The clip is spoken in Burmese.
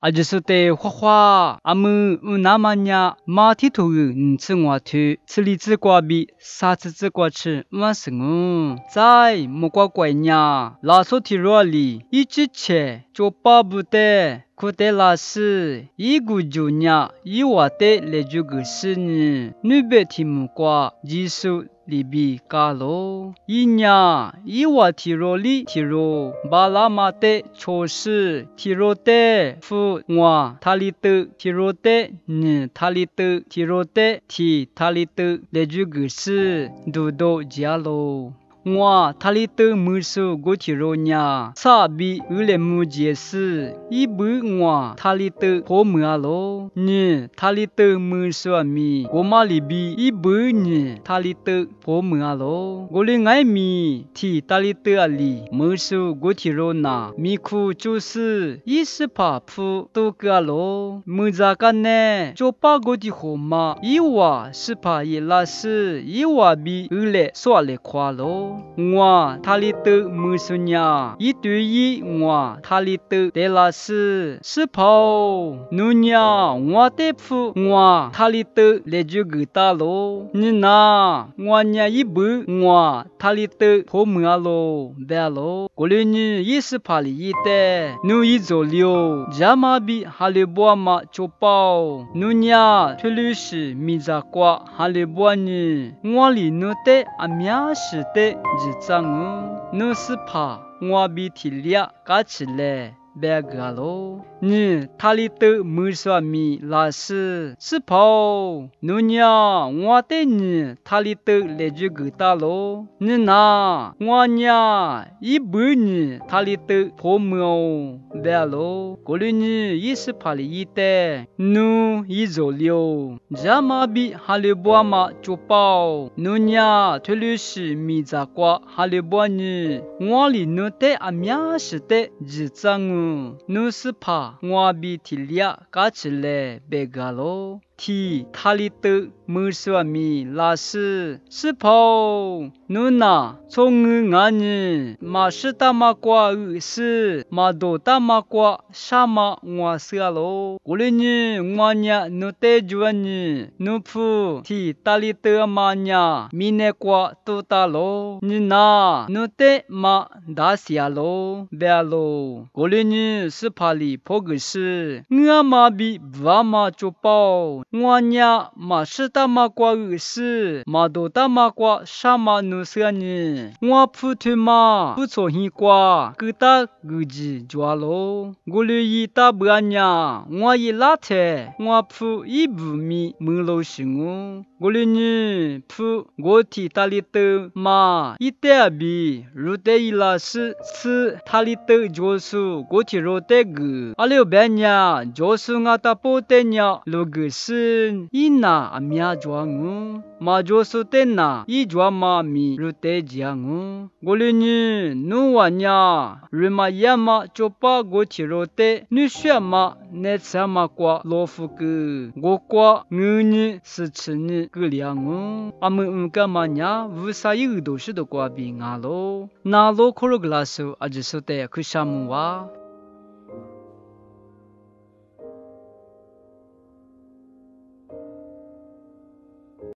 아저스테 화화 아무 우나마냐 마티토우 인츠와투 츠리츠과비 사츠츠과츠 마승우 자이 모과과냐 라소티로알리 이치체 쪼빠부테 Kote la si, yi gu ju nya, yi wa te le ju gu si ni, nube ti mu k a jisu လီဘီကာလိုယညာယဝတီရိုလီတီရိုဘာလာမတေချိုစီတီရိုတေဖူငွာသာလီတုတီရိုတေနသာလီတုတီရိုတေတီသာလီတုလေဂျူဂူစီဒူဒိုဂျာလိုငွာသလီတမူဆုကိုချီရိုညာစဘီဥလေမူဂျေစဤဘူငွာသလီတဖိုမအလောညင်သလီတမူဆုအမီကိုမလီဘီဤဘူညင်သလီတဖိုမအလောကိုလီငိုင်းမီသီသလီတအလီမူဆုကိုချီရိုနာမိခုကျုစဤစဖာဖူတုကလောမူဇာကနဲချောပါကိုတီခိုမာဤဝါစဖာယေလာစဤဝါဘီဥလေဆောလေခွာလောငွာသာလီတမုစညာဤတူဤငွာသာလီတဒေလာစစဖောနုညာငွာတေဖုငွာသာလီတလေဂျုဂတာလိုနိနာငွာညာဤဘငွာသာလီတဖိုမငါလိုဒဲလိုကိုလင်းဤစဖာလီဤတဲနုဤဇိုလျိုဂျာမာဘီဟာလီဘွာမချိုပေါနုညာထွလူရှိမိဇာကွာဟာလီဘွာနီငွာလီနုတဲအများရှိတဲ့ ji chang nu si pha 你他里头没说米老师是跑，奴娘我对你他里头来句狗大喽，你拿我娘一百你他里头破毛白喽，过了你一十八里一带，奴一走了，这马比哈里波马就跑，奴娘推了是米杂瓜哈里波你，我里奴带阿米是带一张哦，奴是怕。 모아 모아비딜리아 까칠레 메갈로 提塔里德穆斯米拉斯斯跑努那从阿尼马什大马瓜乌斯马多大马瓜沙马瓦斯阿罗古里尼瓦尼努特朱安尼努普提塔里德马尼米内瓜多达罗尼那努特马达西阿罗贝阿罗古里尼斯帕里波格斯阿马比瓦马朱包ငွာညမစတမကွာဥစမဒိုတမကွာရှာမနုစရညင်ငွာဖုထမဖုချိုဟီကွာကုတဂူဂျီဂျွာလိုဂိုလူယီတဘွာညာငွာယီလာထဲငွာဖုဤဘူးမီမူလိုရှင်ငူဂိုလင်းဖူဂိုတီတာလီတမာအီတဲဘီရူတဲယီလာစစတာလီတဂျိုဆူဂိုချီရိုတဲဂူအလျောဘဲညာဂျိုဆူငါတာပိုတဲညာလိုဂစင်အီနာအမြာဂျွာငူမာဂျိုဆူတဲနာအီဂျွာမာမီရူတဲဂျာငူဂိုလင်းနူဝါညာရမယမချိုပါဂိုချီရိုတဲနွှွှဲမ net sama kwa lo fu ku go kwa ngu ni si chi ni ku lia ngu a mu un ka ma nya vu sa yu do shi do kwa bi nga lo na lo khoro gla su a ji su te khu sha mu wa